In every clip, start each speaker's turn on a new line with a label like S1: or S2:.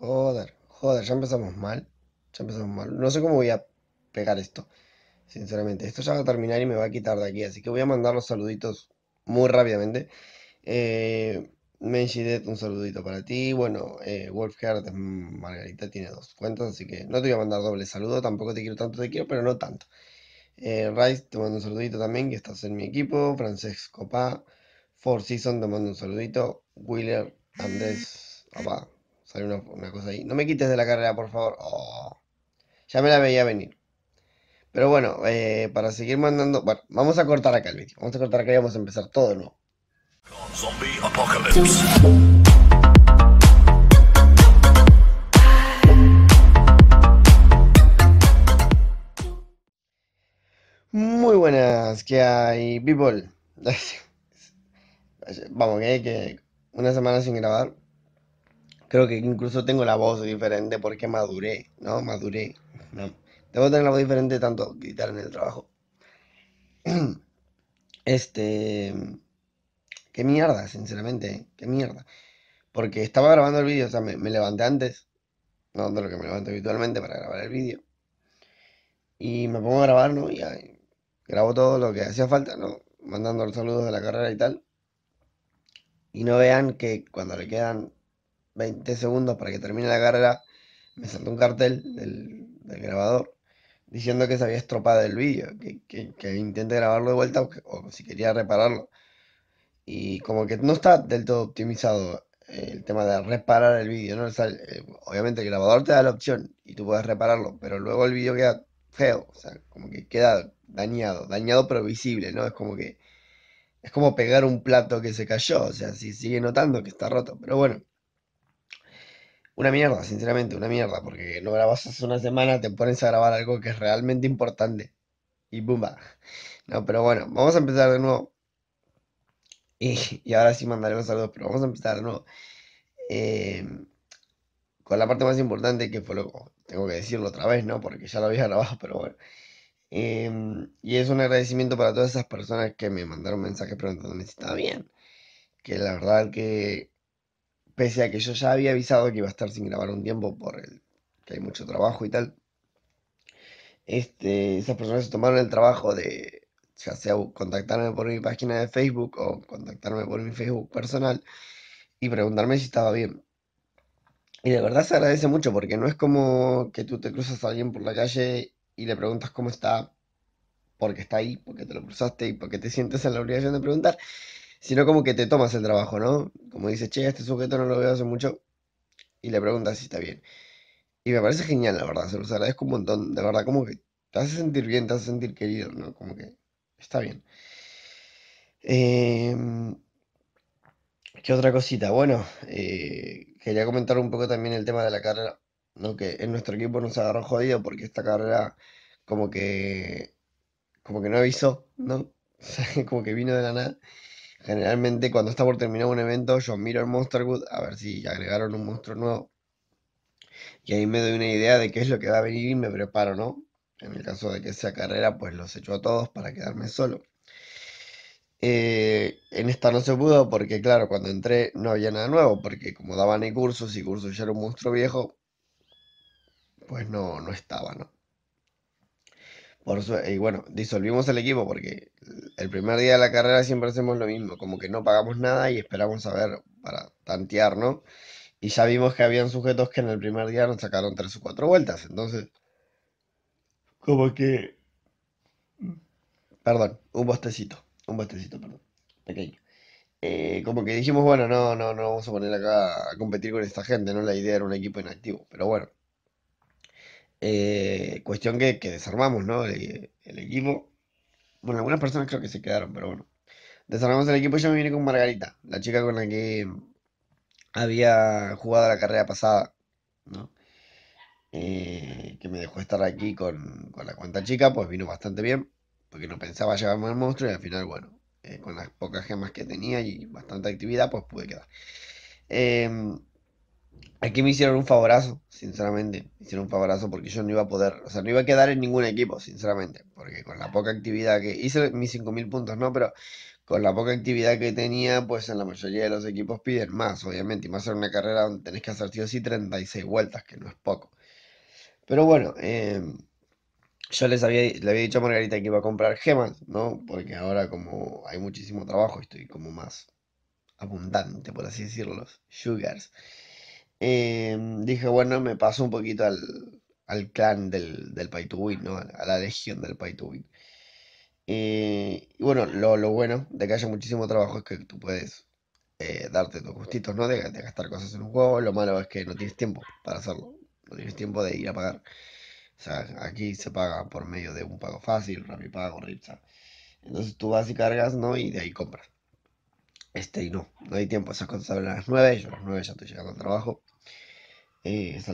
S1: Joder, joder, ya empezamos mal. Ya empezamos mal. No sé cómo voy a pegar esto. Sinceramente, esto ya va a terminar y me va a quitar de aquí. Así que voy a mandar los saluditos muy rápidamente. Eh, Menchidet, un saludito para ti. Bueno, eh, Wolfheart, Margarita tiene dos cuentas, así que no te voy a mandar doble saludo. Tampoco te quiero tanto, te quiero, pero no tanto. Eh, Rice, te mando un saludito también, que estás en mi equipo. Francesc pa Four Season, te mando un saludito. Wheeler, Andrés, papá, Sale una, cosa ahí. No me quites de la carrera, por favor. Oh. ya me la veía venir. Pero bueno, eh, para seguir mandando. Bueno, vamos a cortar acá el vídeo. Vamos a cortar acá y vamos a empezar todo de nuevo. Muy buenas, que hay, people? Vamos, que, que una semana sin grabar, Creo que incluso tengo la voz diferente porque maduré, ¿no? Maduré. No. que tener la voz diferente tanto gritar en el trabajo. Este. Qué mierda, sinceramente. Qué mierda. Porque estaba grabando el vídeo, o sea, me, levanté antes. No de lo que me levanto habitualmente para grabar el vídeo. Y me pongo a grabar, ¿no? Y grabo todo lo que hacía falta, ¿no? Mandando los saludos de la carrera y tal. Y no vean que cuando le quedan 20 segundos para que termine la carrera, me saltó un cartel del, grabador diciendo que se había estropado el vídeo, que, que, intente grabarlo de vuelta o, si quería repararlo. Y como que no está del todo optimizado eh, el tema de reparar el vídeo, ¿no? Eh, obviamente el grabador te da la opción y tú puedes repararlo, pero luego el vídeo queda feo, o sea, como que queda dañado, dañado pero visible, ¿no? Es como que es como pegar un plato que se cayó, o sea, si sigue notando que está roto, pero bueno, una mierda, sinceramente, una mierda, porque no grabas hace una semana, te pones a grabar algo que es realmente importante. Y bumba. No, pero bueno, vamos a empezar de nuevo. Y, ahora sí mandaré los saludos, pero vamos a empezar de nuevo. Em, con la parte más importante que fue loco. Tengo que decirlo otra vez, ¿no? Porque ya lo había grabado, pero bueno. Em, y es un agradecimiento para todas esas personas que me mandaron mensajes preguntándome si estaba bien. Que la verdad que pese a que yo ya había avisado que iba a estar sin grabar un tiempo por el que hay mucho trabajo y tal. Este, esas personas se tomaron el trabajo de, ya sea contactarme por mi página de Facebook o contactarme por mi Facebook personal y preguntarme si estaba bien. Y de verdad se agradece mucho porque no es como que tú te cruzas a alguien por la calle y le preguntas cómo está, porque está ahí, porque te lo cruzaste y porque te sientes en la obligación de preguntar, sino como que te tomas el trabajo, ¿no? Como dices, che, este sujeto no lo veo hace mucho y le preguntas si está bien. Y me parece genial, la verdad, se los agradezco un montón, de verdad, como que te hace sentir bien, te hace sentir querido, ¿no? Como que está bien. Em, ¿Qué otra cosita? Bueno, eh, quería comentar un poco también el tema de la carrera, ¿no? Que en nuestro equipo nos agarró jodido porque esta carrera como que, como que no avisó, ¿no? como que vino de la nada. Generalmente cuando está por terminar un evento yo miro el Monsterwood a ver si agregaron un monstruo nuevo. Y ahí me doy una idea de qué es lo que va a venir y me preparo, ¿no? En el caso de que sea carrera, pues los echo a todos para quedarme solo. Eh, en esta no se pudo porque, claro, cuando entré no había nada nuevo, porque como daban y cursos y cursos ya era un monstruo viejo, pues no, no estaba, ¿no? y bueno, disolvimos el equipo porque el primer día de la carrera siempre hacemos lo mismo, como que no pagamos nada y esperamos a ver para tantear, ¿no? Y ya vimos que habían sujetos que en el primer día nos sacaron tres o cuatro vueltas, entonces, como que... Perdón, un bostecito, un bostecito, perdón, pequeño. Eh, como que dijimos, bueno, no, no, no vamos a poner acá a competir con esta gente, ¿no? La idea era un equipo inactivo, pero bueno. Eh, cuestión que, desarmamos, ¿no? El, equipo. Bueno, algunas personas creo que se quedaron, pero bueno. Desarmamos el equipo y yo me vine con Margarita, la chica con la que había jugado la carrera pasada, ¿no? Eh, que me dejó estar aquí con, la cuanta chica, pues vino bastante bien, porque no pensaba llevarme al monstruo y al final, bueno, eh, con las pocas gemas que tenía y bastante actividad, pues pude quedar. Em, Aquí me hicieron un favorazo, sinceramente. Me hicieron un favorazo porque yo no iba a poder, o sea, no iba a quedar en ningún equipo, sinceramente. Porque con la poca actividad que hice, mis 5.000 puntos, ¿no? Pero con la poca actividad que tenía, pues en la mayoría de los equipos piden más, obviamente. Y más en una carrera donde tenés que hacer sí 36 vueltas, que no es poco. Pero bueno, em, yo les había, le había dicho a Margarita que iba a comprar gemas, ¿no? Porque ahora como hay muchísimo trabajo, estoy como más abundante, por así decirlo, los sugars. Em, dije, bueno, me paso un poquito al, al clan del, del Pay Win, ¿no? A la legión del Pay Win. Eh, y bueno, lo, lo, bueno de que haya muchísimo trabajo es que tú puedes eh, darte tus gustitos, ¿no? De, gastar cosas en un juego. Lo malo es que no tienes tiempo para hacerlo. No tienes tiempo de ir a pagar. O sea, aquí se paga por medio de un pago fácil, Pago, Ripsa. Entonces tú vas y cargas, ¿no? Y de ahí compras. Este, y no, no hay tiempo. Esas cosas salen a las 9. Yo a las 9 ya estoy llegando al trabajo. Eh, es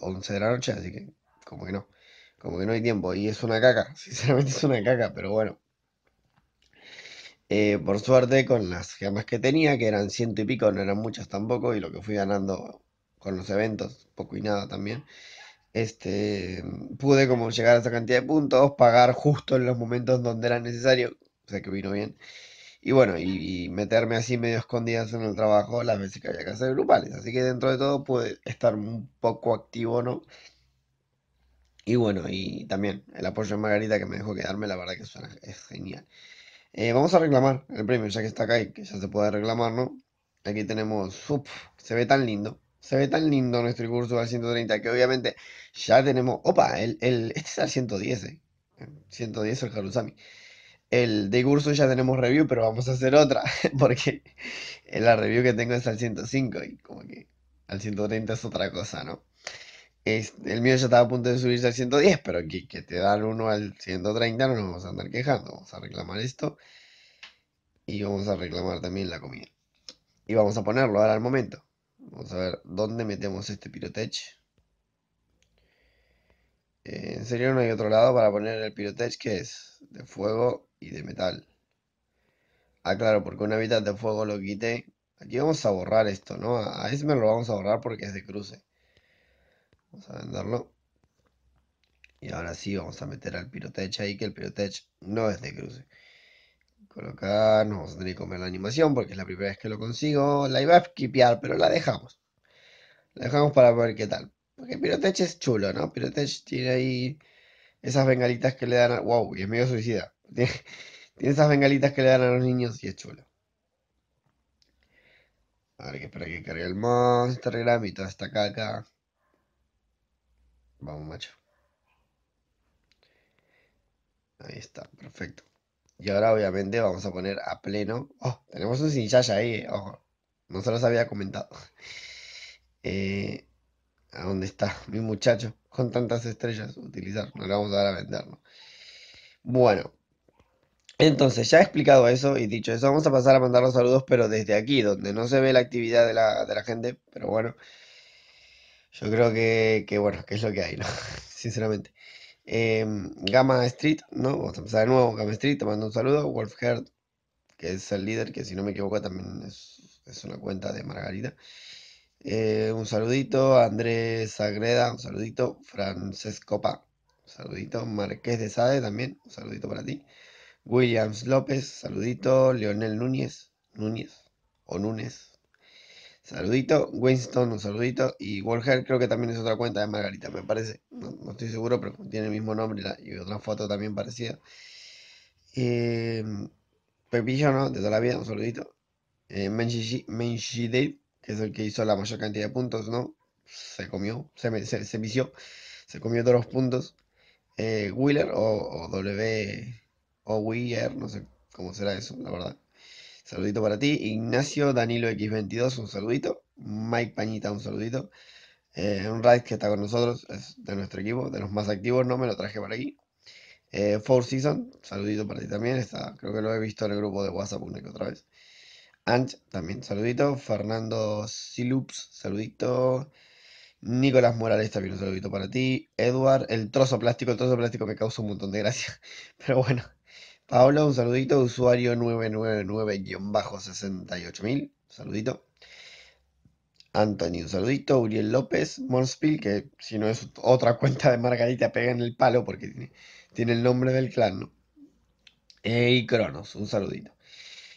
S1: 11 de la noche, así que como que no. Como que no hay tiempo. Y es una caca, sinceramente es una caca, pero bueno. Eh, por suerte, con las gemas que tenía, que eran ciento y pico, no eran muchas tampoco, y lo que fui ganando con los eventos, poco y nada también, este, pude como llegar a esa cantidad de puntos, pagar justo en los momentos donde era necesario, o sea que vino bien y bueno, y, meterme así medio escondidas en el trabajo las veces que había que hacer grupales. Así que dentro de todo pude estar un poco activo, ¿no? Y bueno, y también el apoyo de Margarita que me dejó quedarme, la verdad que suena, es genial. Eh, vamos a reclamar el premio, ya que está acá y que ya se puede reclamar, ¿no? Aquí tenemos, uf, se ve tan lindo. Se ve tan lindo nuestro curso al 130 que obviamente ya tenemos... Opa, el, el, este es al 110, eh. 110 el Harusami. El de curso ya tenemos review, pero vamos a hacer otra, porque la review que tengo es al 105 y como que al 130 es otra cosa, ¿no? el mío ya estaba a punto de subirse al 110, pero que, que te dan uno al 130 no nos vamos a andar quejando, vamos a reclamar esto y vamos a reclamar también la comida. Y vamos a ponerlo ahora al momento. Vamos a ver dónde metemos este Pirotech. Eh, en serio no hay otro lado para poner el pirotech que es de fuego y de metal. Ah, claro, porque un hábitat de fuego lo quité. Aquí vamos a borrar esto, ¿no? A me lo vamos a borrar porque es de cruce. Vamos a venderlo. Y ahora sí vamos a meter al pirotech ahí, que el pirotech no es de cruce. Colocar, nos vamos a tener que comer la animación porque es la primera vez que lo consigo. La iba a skipear, pero la dejamos. La dejamos para ver qué tal. Porque Pirotech es chulo, ¿no? Pirotech tiene ahí esas bengalitas que le dan a... ¡Wow! Y es medio suicida. Tiene, esas bengalitas que le dan a los niños y es chulo. A ver, que espera que cargue el Monstergram y toda esta caca. Vamos, macho. Ahí está, perfecto. Y ahora obviamente vamos a poner a pleno. Oh, tenemos un Sinchaya ahí, eh, ojo. No se los había comentado. Eh, a dónde está mi muchacho con tantas estrellas utilizar, no la vamos a dar a venderlo. Bueno, entonces ya he explicado eso y dicho eso, vamos a pasar a mandar los saludos, pero desde aquí, donde no se ve la actividad de la, gente, pero bueno, yo creo que, que, bueno, que es lo que hay, ¿no? Sinceramente. Em, Gamma Street, ¿no? Vamos a empezar de nuevo, Gamma Street, te mando un saludo, Wolf que es el líder, que si no me equivoco también es, es una cuenta de Margarita. Eh, un saludito, Andrés Agreda, un saludito, Francesco Pa, un saludito, Marqués de Sade también, un saludito para ti. Williams López, saludito, Leonel Núñez, Núñez o Núñez, saludito, Winston, un saludito, y Walker creo que también es otra cuenta de Margarita, me parece, no, estoy seguro, pero tiene el mismo nombre y otra foto también parecida. Eh, Pepillo, ¿no? De toda la vida, un saludito. Eh, que es el que hizo la mayor cantidad de puntos, ¿no? Se comió, se, se, se se comió todos los puntos. Eh, Wheeler o, W o Wheeler, no sé cómo será eso, la verdad. Saludito para ti, Ignacio, Danilo X22, un saludito. Mike Pañita, un saludito. un eh, Raid que está con nosotros, es de nuestro equipo, de los más activos, no me lo traje para aquí. Eh, Four Season, saludito para ti también, está, creo que lo he visto en el grupo de WhatsApp una que otra vez. Anch, también, saludito. Fernando Silups, saludito. Nicolás Morales, también un saludito para ti. Edward, el trozo plástico, el trozo plástico me causa un montón de gracia. Pero bueno. Pablo, un saludito. Usuario 999-68000, saludito. Anthony, un saludito. Uriel López, Monspil, que si no es otra cuenta de Margarita, pega en el palo porque tiene, el nombre del clan, ¿no? y Cronos, un saludito.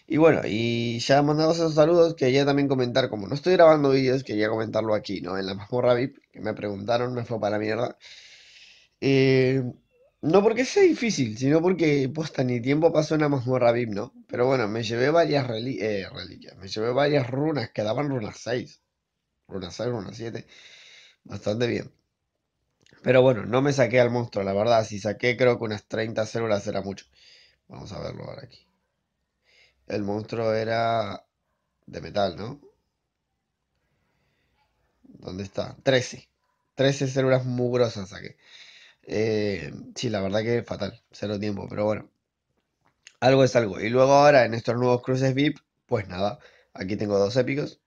S1: Y bueno, y ya mandados esos saludos, quería también comentar, como no estoy grabando vídeos, quería comentarlo aquí, ¿no? En la mazmorra VIP, que me preguntaron, me fue para la mierda. Eh, no porque sea difícil, sino porque, posta, ni tiempo pasó en la mazmorra VIP, ¿no? Pero bueno, me llevé varias eh, reliquias, me llevé varias runas, quedaban runas 6, runas 6, runas 7, bastante bien. Pero bueno, no me saqué al monstruo, la verdad, si saqué creo que unas 30 células era mucho. Vamos a verlo ahora aquí. El monstruo era de metal, ¿no? ¿Dónde está? 13. 13 células mugrosas saqué. Eh, sí, la verdad que fatal. Cero tiempo, pero bueno. Algo es algo. Y luego ahora en estos nuevos cruces VIP, pues nada. Aquí tengo dos épicos.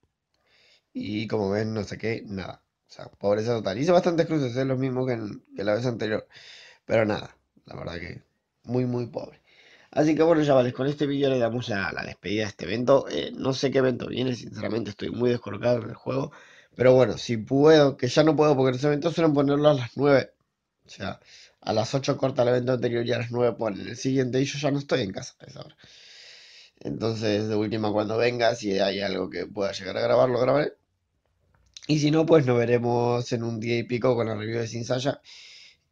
S1: Y como ven, no saqué nada. O sea, pobreza total. Hice bastantes cruces, es ¿eh? lo mismo que la vez anterior. Pero nada, la verdad que muy, muy pobre. Así que bueno, chavales, con este vídeo le damos la, la despedida a este evento. Eh, no sé qué evento viene, sinceramente estoy muy descolocado en el juego. Pero bueno, si puedo, que ya no puedo porque ese evento suelen ponerlo a las 9. O sea, a las 8 corta el evento anterior y a las 9 ponen el siguiente y yo ya no estoy en casa Entonces, de última, cuando venga, si hay algo que pueda llegar a grabar, lo grabaré. Y si no, pues nos veremos en un día y pico con la review de Sin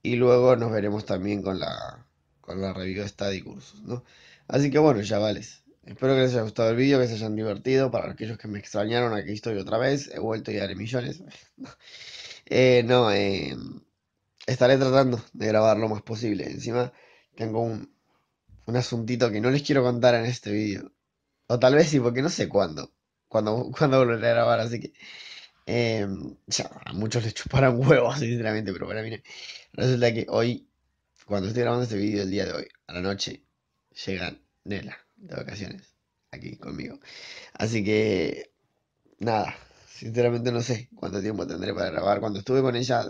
S1: Y luego nos veremos también con la, con la review de cursos ¿no? Así que bueno, ya vales. espero que les haya gustado el vídeo, que se hayan divertido. Para aquellos que me extrañaron, aquí estoy otra vez, he vuelto y haré millones. Eh, no, eh, estaré tratando de grabar lo más posible. Encima tengo un, un asuntito que no les quiero contar en este vídeo. O tal vez sí, porque no sé cuándo. Cuando, cuando volveré a grabar, así que... Eh, ya, a muchos les chuparán huevos, sinceramente, pero para mí... Resulta que hoy cuando estoy grabando este vídeo el día de hoy, a la noche, llega Nela de vacaciones aquí conmigo. Así que, nada, sinceramente no sé cuánto tiempo tendré para grabar. Cuando estuve con ella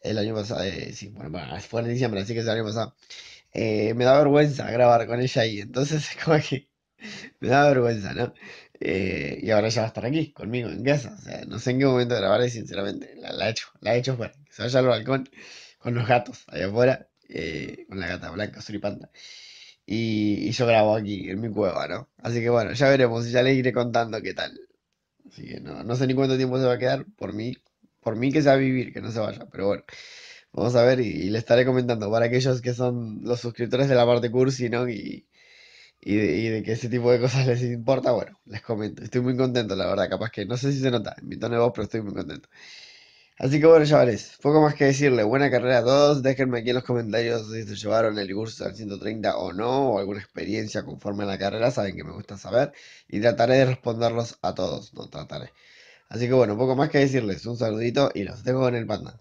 S1: el año pasado, eh, bueno, fue en diciembre, así que el año pasado, eh, me da vergüenza grabar con ella ahí. Entonces, como que me da vergüenza, ¿no? Eh, y ahora ya va a estar aquí conmigo en casa. O sea, no sé en qué momento grabaré, sinceramente. La, he hecho, la he hecho fuera. Que se vaya al balcón con los gatos allá afuera eh, con la gata blanca, suripanta. Y, y yo grabo aquí, en mi cueva, ¿no? Así que bueno, ya veremos, ya le iré contando qué tal. Así que no, no sé ni cuánto tiempo se va a quedar, por mí, por mí que sea vivir, que no se vaya, pero bueno. Vamos a ver y, le estaré comentando para aquellos que son los suscriptores de la parte cursi, ¿no? Y, de, y de, que ese tipo de cosas les importa, bueno, les comento. Estoy muy contento, la verdad, capaz que no sé si se nota en mi tono de voz, pero estoy muy contento. Así que bueno, chavales, poco más que decirles, Buena carrera a todos. Déjenme aquí en los comentarios si se llevaron el curso al 130 o no, o alguna experiencia conforme a la carrera. Saben que me gusta saber y trataré de responderlos a todos. No trataré. Así que bueno, poco más que decirles. Un saludito y los dejo en el panda.